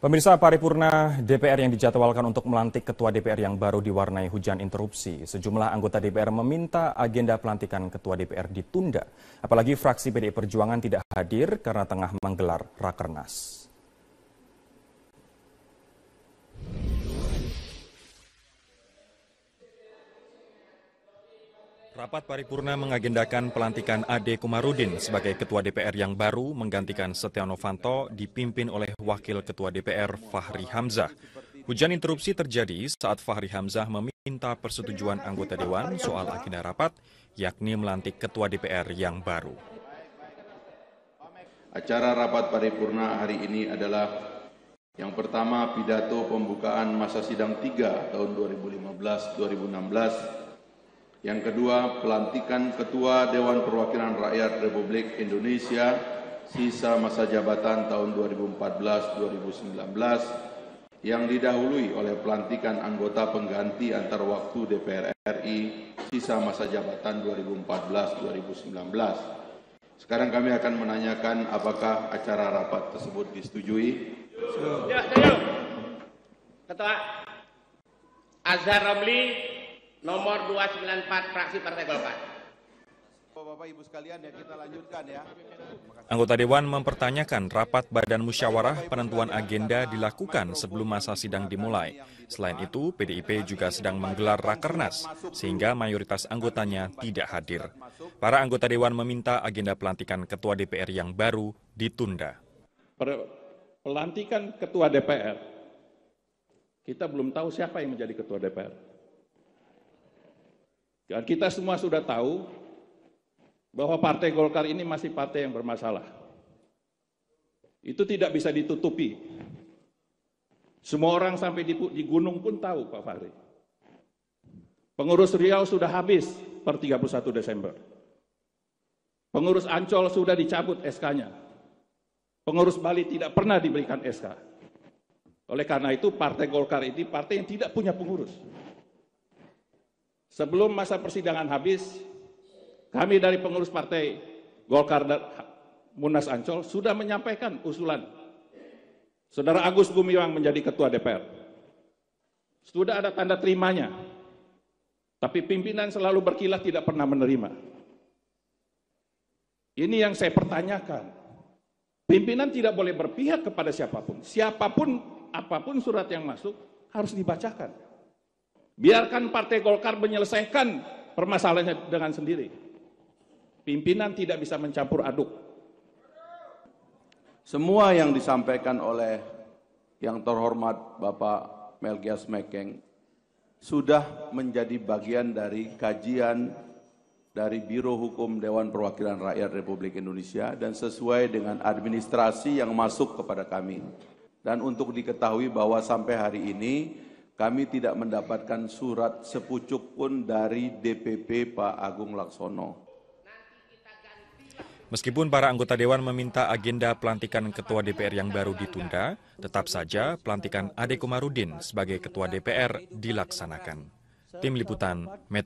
Pemirsa paripurna DPR yang dijadwalkan untuk melantik ketua DPR yang baru diwarnai hujan interupsi. Sejumlah anggota DPR meminta agenda pelantikan ketua DPR ditunda. Apalagi fraksi PDI Perjuangan tidak hadir karena tengah menggelar rakernas. Rapat paripurna mengagendakan pelantikan Ade Komarudin sebagai Ketua DPR yang baru menggantikan Setia Novanto dipimpin oleh Wakil Ketua DPR Fahri Hamzah. Hujan interupsi terjadi saat Fahri Hamzah meminta persetujuan anggota Dewan soal agenda rapat, yakni melantik Ketua DPR yang baru. Acara rapat paripurna hari ini adalah yang pertama pidato pembukaan masa sidang 3 tahun 2015-2016 yang kedua, pelantikan Ketua Dewan Perwakilan Rakyat Republik Indonesia sisa masa jabatan tahun 2014-2019 yang didahului oleh pelantikan anggota pengganti antar waktu DPR RI sisa masa jabatan 2014-2019. Sekarang kami akan menanyakan apakah acara rapat tersebut disetujui. Ya, Ketua Azhar Ramli nomor 294 fraksi Partai Golkar. Bapak bapak Ibu sekalian ya kita lanjutkan ya. Anggota Dewan mempertanyakan rapat Badan Musyawarah penentuan agenda dilakukan sebelum masa sidang dimulai. Selain itu, PDIP juga sedang menggelar rakernas sehingga mayoritas anggotanya tidak hadir. Para anggota dewan meminta agenda pelantikan ketua DPR yang baru ditunda. Pelantikan ketua DPR. Kita belum tahu siapa yang menjadi ketua DPR dan kita semua sudah tahu bahwa Partai Golkar ini masih partai yang bermasalah. Itu tidak bisa ditutupi. Semua orang sampai di, di gunung pun tahu Pak Fahri. Pengurus Riau sudah habis per 31 Desember. Pengurus Ancol sudah dicabut SK-nya. Pengurus Bali tidak pernah diberikan SK. Oleh karena itu Partai Golkar ini partai yang tidak punya pengurus. Sebelum masa persidangan habis, kami dari pengurus partai Golkar dan Munas Ancol sudah menyampaikan usulan. Saudara Agus Gumiwang menjadi ketua DPR. Sudah ada tanda terimanya. Tapi pimpinan selalu berkilah tidak pernah menerima. Ini yang saya pertanyakan. Pimpinan tidak boleh berpihak kepada siapapun. Siapapun, apapun surat yang masuk harus dibacakan. Biarkan Partai Golkar menyelesaikan permasalahannya dengan sendiri. Pimpinan tidak bisa mencampur aduk. Semua yang disampaikan oleh yang terhormat Bapak Melkias Mekeng sudah menjadi bagian dari kajian dari Biro Hukum Dewan Perwakilan Rakyat Republik Indonesia dan sesuai dengan administrasi yang masuk kepada kami. Dan untuk diketahui bahwa sampai hari ini kami tidak mendapatkan surat sepucuk pun dari DPP Pak Agung Laksono. Meskipun para anggota dewan meminta agenda pelantikan ketua DPR yang baru ditunda, tetap saja pelantikan Ade Komarudin sebagai ketua DPR dilaksanakan. Tim liputan Metro